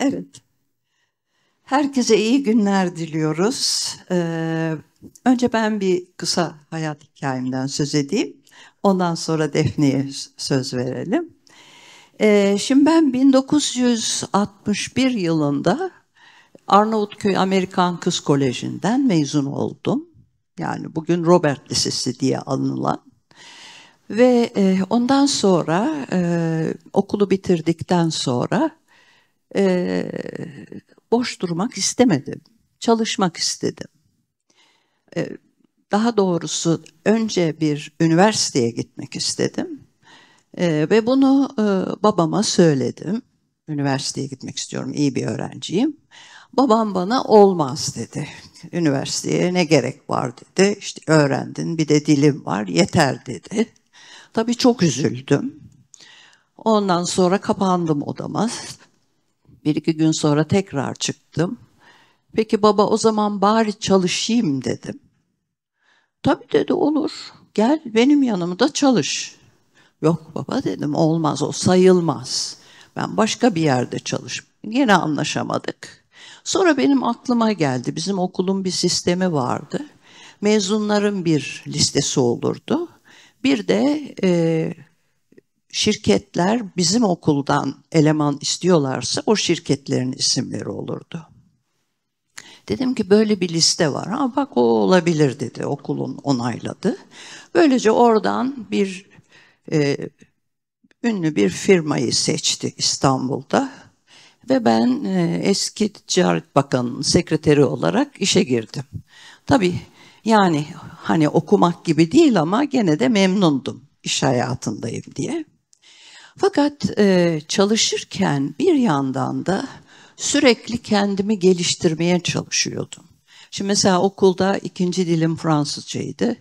Evet. Herkese iyi günler diliyoruz. Ee, önce ben bir kısa hayat hikayemden söz edeyim. Ondan sonra Defne'ye söz verelim. Ee, şimdi ben 1961 yılında Arnavutköy Amerikan Kız Koleji'nden mezun oldum. Yani bugün Robert Lisesi diye anılan. Ve e, ondan sonra e, okulu bitirdikten sonra e, boş durmak istemedim. Çalışmak istedim. E, daha doğrusu önce bir üniversiteye gitmek istedim. E, ve bunu e, babama söyledim. Üniversiteye gitmek istiyorum, iyi bir öğrenciyim. Babam bana olmaz dedi. Üniversiteye ne gerek var dedi. İşte öğrendin bir de dilim var yeter dedi. Tabii çok üzüldüm. Ondan sonra kapandım odama. Bir iki gün sonra tekrar çıktım. Peki baba o zaman bari çalışayım dedim. Tabii dedi olur. Gel benim yanımda çalış. Yok baba dedim olmaz o sayılmaz. Ben başka bir yerde çalış. Yine anlaşamadık. Sonra benim aklıma geldi. Bizim okulun bir sistemi vardı. Mezunların bir listesi olurdu. Bir de e, şirketler bizim okuldan eleman istiyorlarsa o şirketlerin isimleri olurdu. Dedim ki böyle bir liste var. Ha bak o olabilir dedi. Okulun onayladı. Böylece oradan bir e, ünlü bir firmayı seçti İstanbul'da. Ve ben e, eski Ticaret Bakanı'nın sekreteri olarak işe girdim. Tabii yani hani okumak gibi değil ama gene de memnundum iş hayatındayım diye. Fakat e, çalışırken bir yandan da sürekli kendimi geliştirmeye çalışıyordum. Şimdi mesela okulda ikinci dilim Fransızcaydı.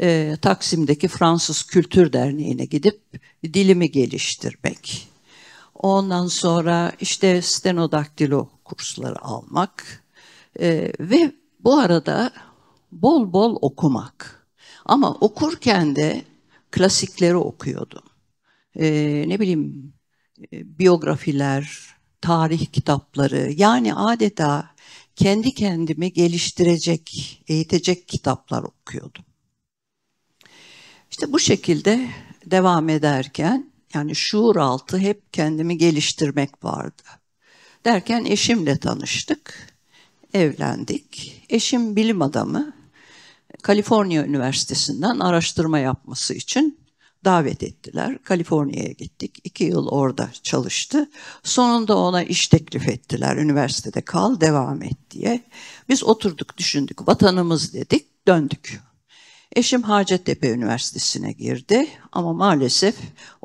E, Taksim'deki Fransız Kültür Derneği'ne gidip dilimi geliştirmek. Ondan sonra işte stenodaktilo kursları almak. E, ve bu arada bol bol okumak. Ama okurken de klasikleri okuyordum. Ee, ne bileyim e, biyografiler, tarih kitapları yani adeta kendi kendimi geliştirecek, eğitecek kitaplar okuyordum. İşte bu şekilde devam ederken yani şuur altı hep kendimi geliştirmek vardı. Derken eşimle tanıştık, evlendik. Eşim bilim adamı, Kaliforniya Üniversitesi'nden araştırma yapması için davet ettiler. Kaliforniya'ya gittik. İki yıl orada çalıştı. Sonunda ona iş teklif ettiler. Üniversitede kal, devam et diye. Biz oturduk, düşündük. Vatanımız dedik, döndük. Eşim Hacettepe Üniversitesi'ne girdi ama maalesef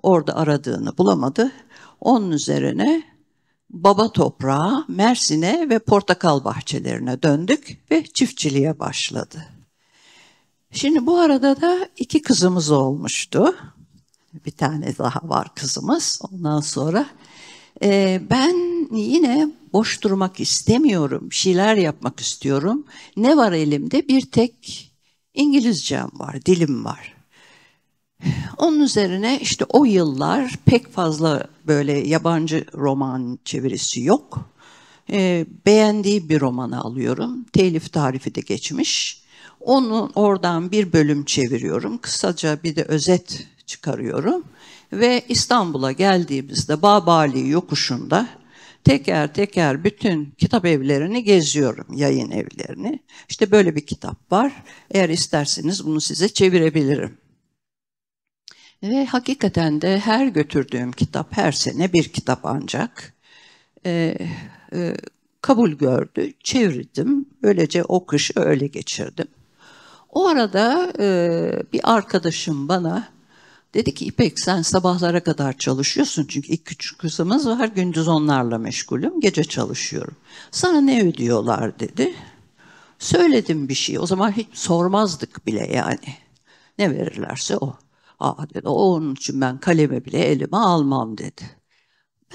orada aradığını bulamadı. Onun üzerine baba toprağa, Mersin'e ve portakal bahçelerine döndük ve çiftçiliğe başladı. Şimdi bu arada da iki kızımız olmuştu. Bir tane daha var kızımız. Ondan sonra e, ben yine boş durmak istemiyorum. Bir şeyler yapmak istiyorum. Ne var elimde? Bir tek İngilizcem var, dilim var. Onun üzerine işte o yıllar pek fazla böyle yabancı roman çevirisi yok. E, beğendiği bir romanı alıyorum. Telif tarifi de geçmiş. Onu oradan bir bölüm çeviriyorum. Kısaca bir de özet çıkarıyorum. Ve İstanbul'a geldiğimizde Babali yokuşunda teker teker bütün kitap evlerini geziyorum, yayın evlerini. İşte böyle bir kitap var. Eğer isterseniz bunu size çevirebilirim. Ve hakikaten de her götürdüğüm kitap her sene bir kitap ancak e, e, kabul gördü, çevirdim. Böylece o kışı öyle geçirdim. O arada e, bir arkadaşım bana dedi ki İpek sen sabahlara kadar çalışıyorsun çünkü ilk küçük kızımız var gündüz onlarla meşgulüm gece çalışıyorum. Sana ne ödüyorlar dedi. Söyledim bir şey o zaman hiç sormazdık bile yani. Ne verirlerse o. Aa dedi o onun için ben kaleme bile elime almam dedi.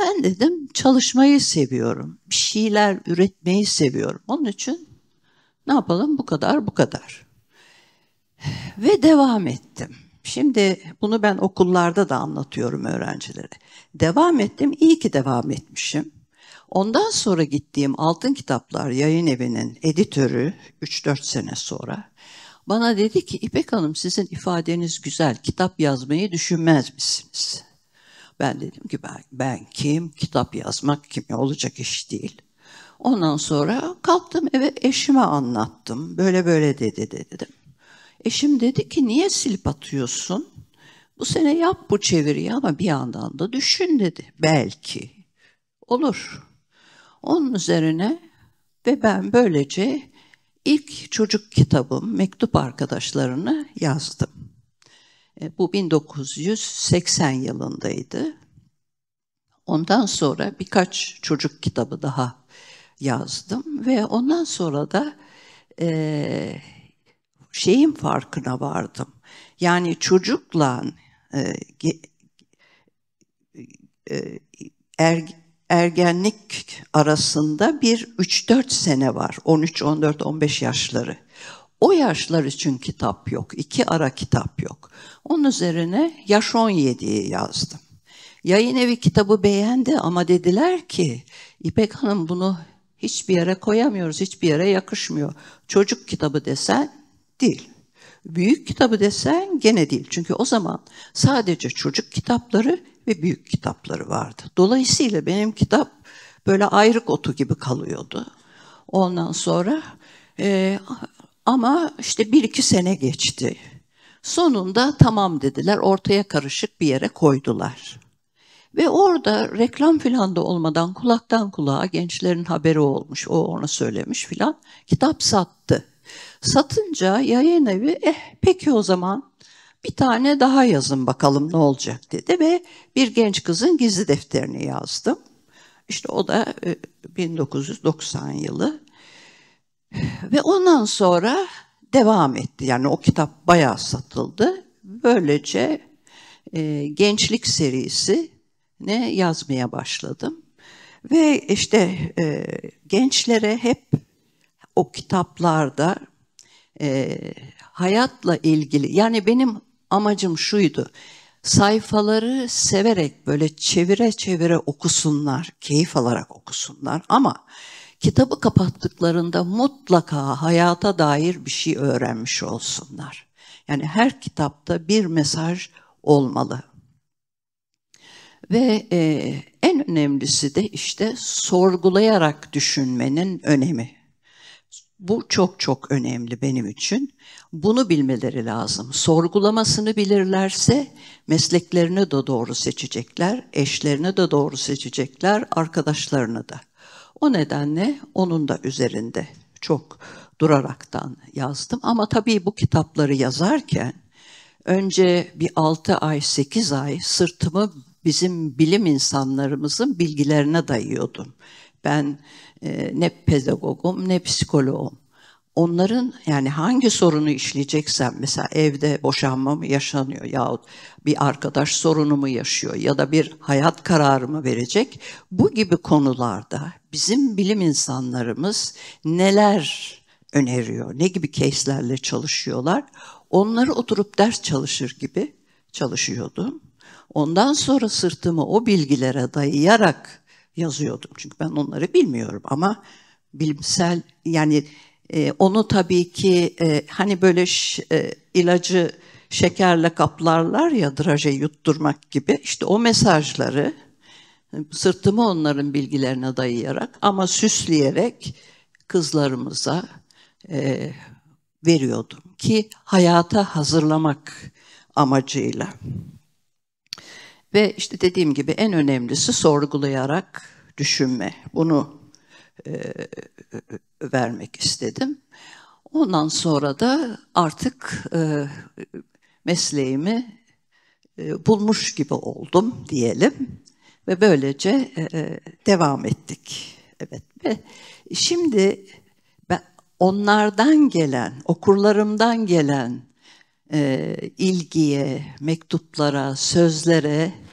Ben dedim çalışmayı seviyorum. Bir şeyler üretmeyi seviyorum. Onun için ne yapalım bu kadar bu kadar. Ve devam ettim. Şimdi bunu ben okullarda da anlatıyorum öğrencilere. Devam ettim, iyi ki devam etmişim. Ondan sonra gittiğim Altın Kitaplar yayın evinin editörü 3-4 sene sonra bana dedi ki İpek Hanım sizin ifadeniz güzel, kitap yazmayı düşünmez misiniz? Ben dedim ki ben, ben kim, kitap yazmak kim olacak iş değil. Ondan sonra kalktım eve eşime anlattım. Böyle böyle dedi dedi dedim. Eşim dedi ki niye silip atıyorsun? Bu sene yap bu çeviriyi ama bir yandan da düşün dedi. Belki olur. Onun üzerine ve ben böylece ilk çocuk kitabım Mektup Arkadaşlarını yazdım. E, bu 1980 yılındaydı. Ondan sonra birkaç çocuk kitabı daha yazdım ve ondan sonra da e, şeyin farkına vardım. Yani çocukla e, e er, ergenlik arasında bir 3-4 sene var. 13, 14, 15 yaşları. O yaşlar için kitap yok. iki ara kitap yok. Onun üzerine yaş 17'yi yazdım. Yayın evi kitabı beğendi ama dediler ki İpek Hanım bunu hiçbir yere koyamıyoruz, hiçbir yere yakışmıyor. Çocuk kitabı desen Değil. Büyük kitabı desen gene değil. Çünkü o zaman sadece çocuk kitapları ve büyük kitapları vardı. Dolayısıyla benim kitap böyle ayrık otu gibi kalıyordu. Ondan sonra e, ama işte bir iki sene geçti. Sonunda tamam dediler, ortaya karışık bir yere koydular. Ve orada reklam filan da olmadan kulaktan kulağa gençlerin haberi olmuş, o ona söylemiş filan. Kitap sattı. Satınca yayın evi eh peki o zaman bir tane daha yazın bakalım ne olacak dedi ve bir genç kızın gizli defterini yazdım. İşte o da 1990 e, yılı ve ondan sonra devam etti. Yani o kitap bayağı satıldı. Böylece e, gençlik serisi ne yazmaya başladım. Ve işte e, gençlere hep o kitaplarda e, hayatla ilgili yani benim amacım şuydu sayfaları severek böyle çevire çevire okusunlar, keyif alarak okusunlar ama kitabı kapattıklarında mutlaka hayata dair bir şey öğrenmiş olsunlar. Yani her kitapta bir mesaj olmalı. Ve e, en önemlisi de işte sorgulayarak düşünmenin önemi. Bu çok çok önemli benim için. Bunu bilmeleri lazım. Sorgulamasını bilirlerse mesleklerini de doğru seçecekler, eşlerini de doğru seçecekler, arkadaşlarını da. O nedenle onun da üzerinde çok duraraktan yazdım. Ama tabii bu kitapları yazarken önce bir 6 ay, 8 ay sırtımı bizim bilim insanlarımızın bilgilerine dayıyordum. Ben e, ne pedagogum ne psikologum. Onların yani hangi sorunu işleyeceksem mesela evde boşanma mı yaşanıyor yahut bir arkadaş sorunu mu yaşıyor ya da bir hayat kararı mı verecek bu gibi konularda bizim bilim insanlarımız neler öneriyor, ne gibi case'lerle çalışıyorlar onları oturup ders çalışır gibi çalışıyordum. Ondan sonra sırtımı o bilgilere dayayarak yazıyordum. Çünkü ben onları bilmiyorum ama bilimsel yani e, onu tabii ki e, hani böyle e, ilacı şekerle kaplarlar ya draje yutturmak gibi işte o mesajları e, sırtımı onların bilgilerine dayayarak ama süsleyerek kızlarımıza e, veriyordum ki hayata hazırlamak amacıyla. Ve işte dediğim gibi en önemlisi sorgulayarak düşünme. Bunu e, vermek istedim. Ondan sonra da artık e, mesleğimi e, bulmuş gibi oldum diyelim ve böylece e, e devam ettik. Evet ve şimdi ben onlardan gelen, okurlarımdan gelen e, ilgiye, mektuplara, sözlere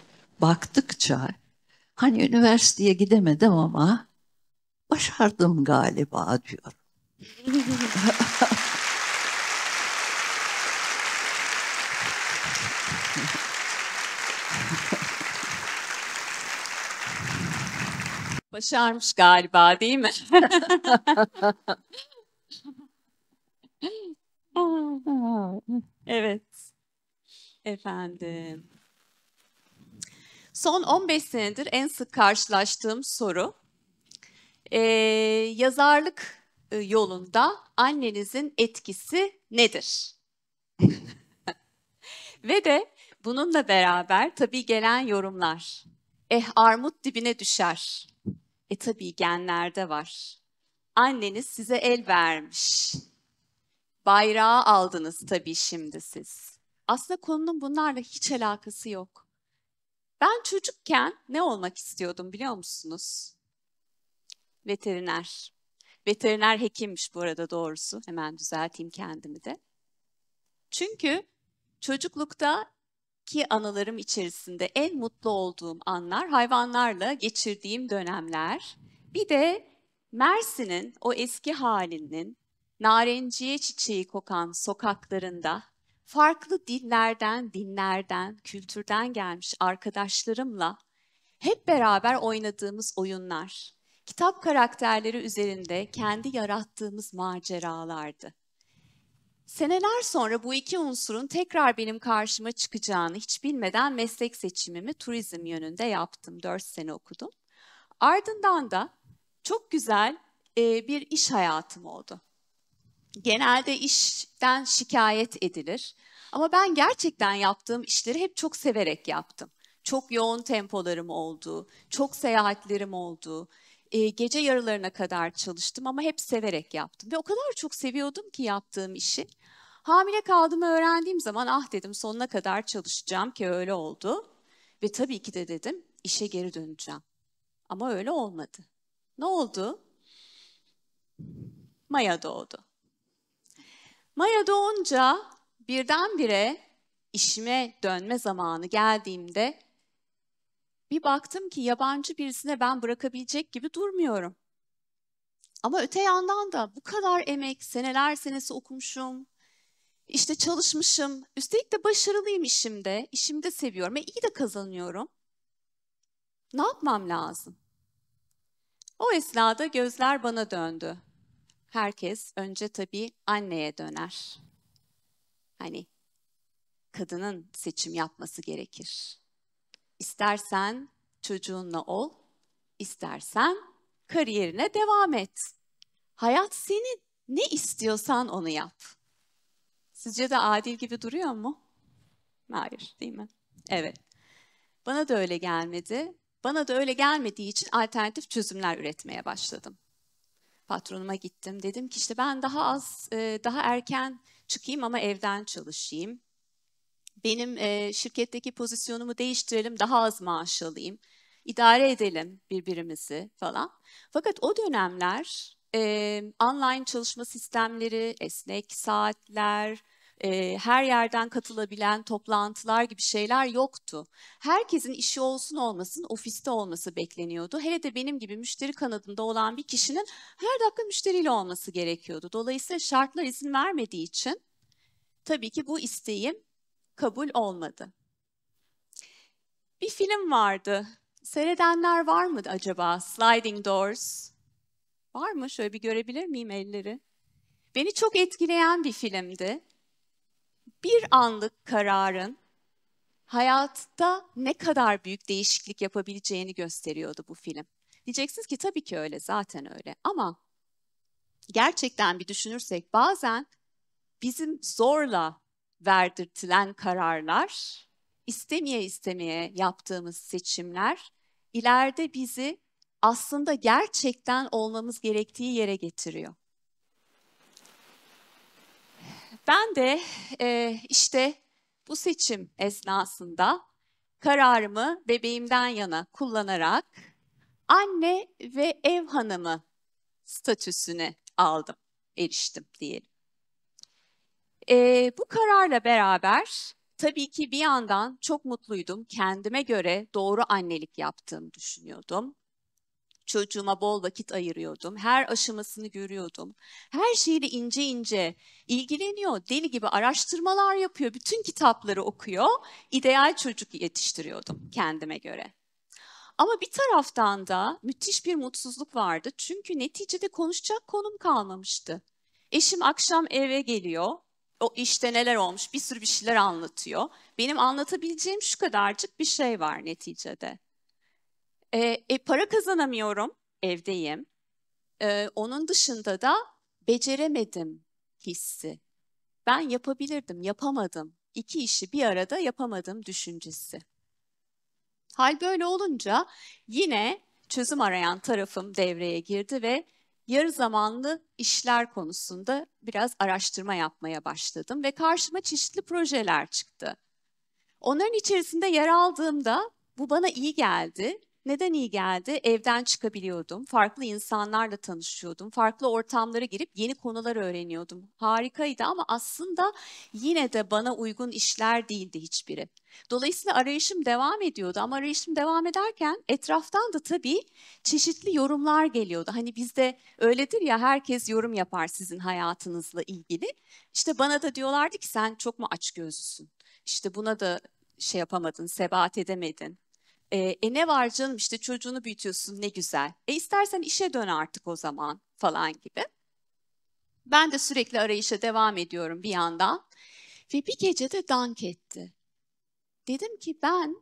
baktıkça hani üniversiteye gidemedim ama başardım galiba diyorum. Başarmış galiba değil mi? evet. Efendim. Son 15 senedir en sık karşılaştığım soru. Ee, yazarlık ıı, yolunda annenizin etkisi nedir? Ve de bununla beraber tabii gelen yorumlar. Eh armut dibine düşer. E tabii genlerde var. Anneniz size el vermiş. Bayrağı aldınız tabii şimdi siz. Aslında konunun bunlarla hiç alakası yok. Ben çocukken ne olmak istiyordum biliyor musunuz? Veteriner. Veteriner hekimmiş bu arada doğrusu. Hemen düzelteyim kendimi de. Çünkü çocuklukta ki anılarım içerisinde en mutlu olduğum anlar hayvanlarla geçirdiğim dönemler. Bir de Mersin'in o eski halinin narenciye çiçeği kokan sokaklarında farklı dillerden, dinlerden, kültürden gelmiş arkadaşlarımla hep beraber oynadığımız oyunlar, kitap karakterleri üzerinde kendi yarattığımız maceralardı. Seneler sonra bu iki unsurun tekrar benim karşıma çıkacağını hiç bilmeden meslek seçimimi turizm yönünde yaptım. Dört sene okudum. Ardından da çok güzel bir iş hayatım oldu genelde işten şikayet edilir. Ama ben gerçekten yaptığım işleri hep çok severek yaptım. Çok yoğun tempolarım oldu, çok seyahatlerim oldu. E, gece yarılarına kadar çalıştım ama hep severek yaptım. Ve o kadar çok seviyordum ki yaptığım işi. Hamile kaldığımı öğrendiğim zaman ah dedim sonuna kadar çalışacağım ki öyle oldu. Ve tabii ki de dedim işe geri döneceğim. Ama öyle olmadı. Ne oldu? Maya doğdu. Maya doğunca birdenbire işime dönme zamanı geldiğimde bir baktım ki yabancı birisine ben bırakabilecek gibi durmuyorum. Ama öte yandan da bu kadar emek, seneler senesi okumuşum, işte çalışmışım, üstelik de başarılıyım işimde, işimde seviyorum ve iyi de kazanıyorum. Ne yapmam lazım? O esnada gözler bana döndü herkes önce tabii anneye döner. Hani kadının seçim yapması gerekir. İstersen çocuğunla ol, istersen kariyerine devam et. Hayat senin. Ne istiyorsan onu yap. Sizce de adil gibi duruyor mu? Hayır, değil mi? Evet. Bana da öyle gelmedi. Bana da öyle gelmediği için alternatif çözümler üretmeye başladım patronuma gittim. Dedim ki işte ben daha az, e, daha erken çıkayım ama evden çalışayım. Benim e, şirketteki pozisyonumu değiştirelim, daha az maaş alayım. İdare edelim birbirimizi falan. Fakat o dönemler e, online çalışma sistemleri, esnek saatler, e, her yerden katılabilen toplantılar gibi şeyler yoktu. Herkesin işi olsun olmasın ofiste olması bekleniyordu. Hele de benim gibi müşteri kanadında olan bir kişinin her dakika müşteriyle olması gerekiyordu. Dolayısıyla şartlar izin vermediği için tabii ki bu isteğim kabul olmadı. Bir film vardı. Seyredenler var mı acaba? Sliding Doors. Var mı? Şöyle bir görebilir miyim elleri? Beni çok etkileyen bir filmdi bir anlık kararın hayatta ne kadar büyük değişiklik yapabileceğini gösteriyordu bu film. Diyeceksiniz ki tabii ki öyle zaten öyle ama gerçekten bir düşünürsek bazen bizim zorla verdirtilen kararlar, istemeye istemeye yaptığımız seçimler ileride bizi aslında gerçekten olmamız gerektiği yere getiriyor. Ben de e, işte bu seçim esnasında kararımı bebeğimden yana kullanarak anne ve ev hanımı statüsünü aldım, eriştim diyelim. E, bu kararla beraber tabii ki bir yandan çok mutluydum. Kendime göre doğru annelik yaptığımı düşünüyordum. Çocuğuma bol vakit ayırıyordum. Her aşamasını görüyordum. Her şeyle ince ince ilgileniyor. Deli gibi araştırmalar yapıyor. Bütün kitapları okuyor. İdeal çocuk yetiştiriyordum kendime göre. Ama bir taraftan da müthiş bir mutsuzluk vardı. Çünkü neticede konuşacak konum kalmamıştı. Eşim akşam eve geliyor. O işte neler olmuş bir sürü bir şeyler anlatıyor. Benim anlatabileceğim şu kadarcık bir şey var neticede. E, e, para kazanamıyorum, evdeyim. E, onun dışında da beceremedim hissi. Ben yapabilirdim, yapamadım. İki işi bir arada yapamadım düşüncesi. Hal böyle olunca yine çözüm arayan tarafım devreye girdi ve yarı zamanlı işler konusunda biraz araştırma yapmaya başladım ve karşıma çeşitli projeler çıktı. Onların içerisinde yer aldığımda bu bana iyi geldi neden iyi geldi? Evden çıkabiliyordum, farklı insanlarla tanışıyordum, farklı ortamlara girip yeni konular öğreniyordum. Harikaydı ama aslında yine de bana uygun işler değildi hiçbiri. Dolayısıyla arayışım devam ediyordu ama arayışım devam ederken etraftan da tabii çeşitli yorumlar geliyordu. Hani bizde öyledir ya herkes yorum yapar sizin hayatınızla ilgili. İşte bana da diyorlardı ki sen çok mu açgözlüsün? İşte buna da şey yapamadın, sebat edemedin. E, e ne var canım işte çocuğunu büyütüyorsun ne güzel. E istersen işe dön artık o zaman falan gibi. Ben de sürekli arayışa devam ediyorum bir yandan. Ve bir gecede dank etti. Dedim ki ben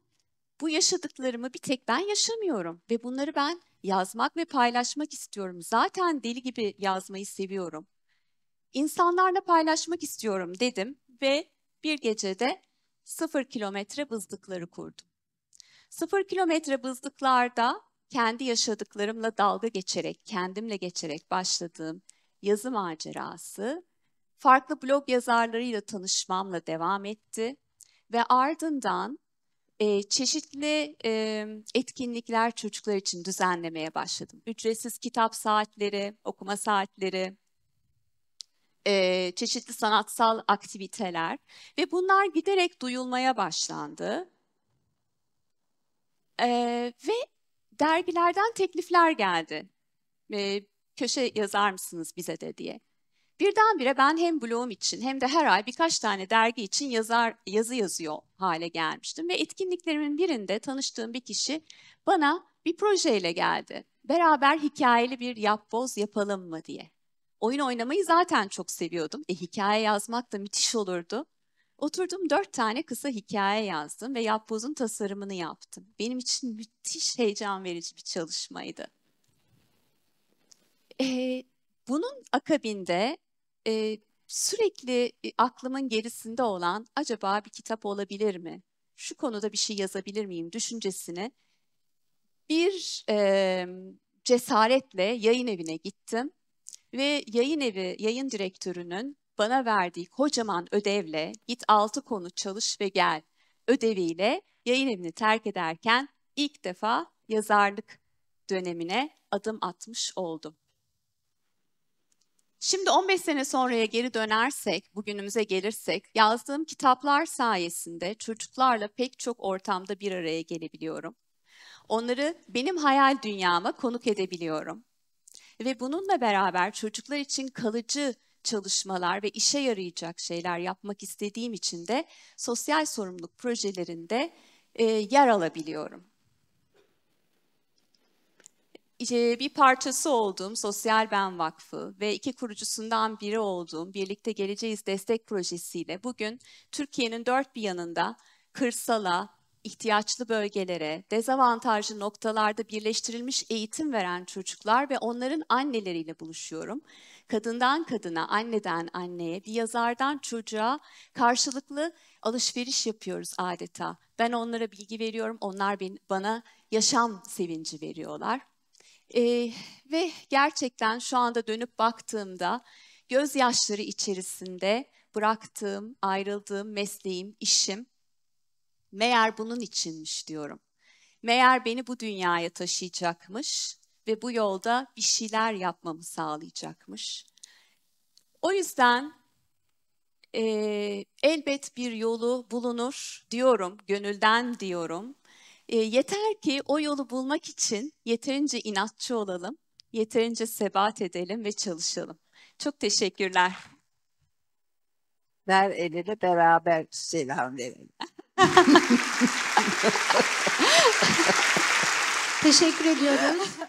bu yaşadıklarımı bir tek ben yaşamıyorum ve bunları ben yazmak ve paylaşmak istiyorum. Zaten deli gibi yazmayı seviyorum. İnsanlarla paylaşmak istiyorum dedim ve bir gecede sıfır kilometre bızdıkları kurdum. Sıfır kilometre bızlıklarda kendi yaşadıklarımla dalga geçerek, kendimle geçerek başladığım yazı macerası farklı blog yazarlarıyla tanışmamla devam etti ve ardından e, çeşitli e, etkinlikler çocuklar için düzenlemeye başladım. Ücretsiz kitap saatleri, okuma saatleri, e, çeşitli sanatsal aktiviteler ve bunlar giderek duyulmaya başlandı. Ee, ve dergilerden teklifler geldi. Ee, köşe yazar mısınız bize de diye. Birdenbire ben hem blogum için hem de her ay birkaç tane dergi için yazar yazı yazıyor hale gelmiştim. Ve etkinliklerimin birinde tanıştığım bir kişi bana bir projeyle geldi. Beraber hikayeli bir yapboz yapalım mı diye. Oyun oynamayı zaten çok seviyordum. E, hikaye yazmak da müthiş olurdu. Oturdum dört tane kısa hikaye yazdım ve yapbozun tasarımını yaptım. Benim için müthiş heyecan verici bir çalışmaydı. Ee, bunun akabinde e, sürekli e, aklımın gerisinde olan acaba bir kitap olabilir mi? Şu konuda bir şey yazabilir miyim düşüncesini bir e, cesaretle yayın evine gittim ve yayın evi, yayın direktörünün bana verdiği kocaman ödevle git altı konu çalış ve gel ödeviyle yayın evini terk ederken ilk defa yazarlık dönemine adım atmış oldum. Şimdi 15 sene sonraya geri dönersek, bugünümüze gelirsek, yazdığım kitaplar sayesinde çocuklarla pek çok ortamda bir araya gelebiliyorum. Onları benim hayal dünyama konuk edebiliyorum. Ve bununla beraber çocuklar için kalıcı çalışmalar ve işe yarayacak şeyler yapmak istediğim için de sosyal sorumluluk projelerinde e, yer alabiliyorum. bir parçası olduğum Sosyal Ben Vakfı ve iki kurucusundan biri olduğum Birlikte Geleceğiz Destek Projesi ile bugün Türkiye'nin dört bir yanında kırsala, ihtiyaçlı bölgelere, dezavantajlı noktalarda birleştirilmiş eğitim veren çocuklar ve onların anneleriyle buluşuyorum kadından kadına, anneden anneye, bir yazardan çocuğa karşılıklı alışveriş yapıyoruz adeta. Ben onlara bilgi veriyorum, onlar bana yaşam sevinci veriyorlar. Ee, ve gerçekten şu anda dönüp baktığımda gözyaşları içerisinde bıraktığım, ayrıldığım mesleğim, işim meğer bunun içinmiş diyorum. Meğer beni bu dünyaya taşıyacakmış ve bu yolda bir şeyler yapmamı sağlayacakmış. O yüzden e, elbet bir yolu bulunur diyorum, gönülden diyorum. E, yeter ki o yolu bulmak için yeterince inatçı olalım, yeterince sebat edelim ve çalışalım. Çok teşekkürler. Ver eline beraber selam verelim. Teşekkür ediyorum.